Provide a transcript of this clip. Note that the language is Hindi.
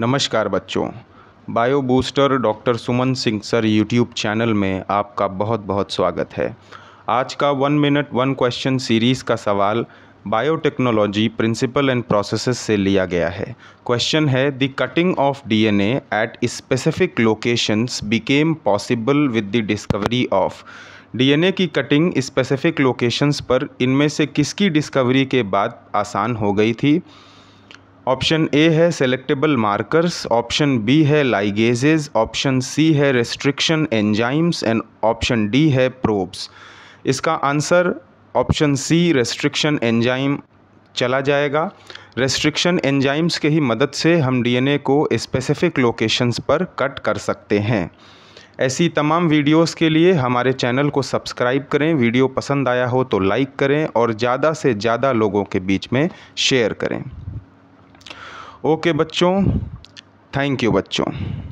नमस्कार बच्चों bio booster doctor Suman Singh sir YouTube channel में आपका बहुत बहुत स्वागत है आज का one minute one question series का सवाल बायोटेक्नोलॉजी प्रिंसिपल एंड प्रोसेसेस से लिया गया है क्वेश्चन है the cutting of DNA at specific locations became possible with the discovery of DNA की कटिंग स्पेसिफिक लोकेशंस पर इनमें से किसकी डिस्कवरी के बाद आसान हो गई थी ऑप्शन ए है सेलेक्टेबल मार्कर्स ऑप्शन बी है लाइगेजेज ऑप्शन सी है restriction enzymes and option D है प्रोब्स इसका answer option C restriction enzyme चला जाएगा रेस्ट्रिक्शन एंजाइम्स के ही मदद से हम डीएनए को स्पेसिफिक लोकेशंस पर कट कर सकते हैं ऐसी तमाम वीडियोस के लिए हमारे चैनल को सब्सक्राइब करें वीडियो पसंद आया हो तो लाइक करें और ज़्यादा से ज़्यादा लोगों के बीच में शेयर करें ओके बच्चों थैंक यू बच्चों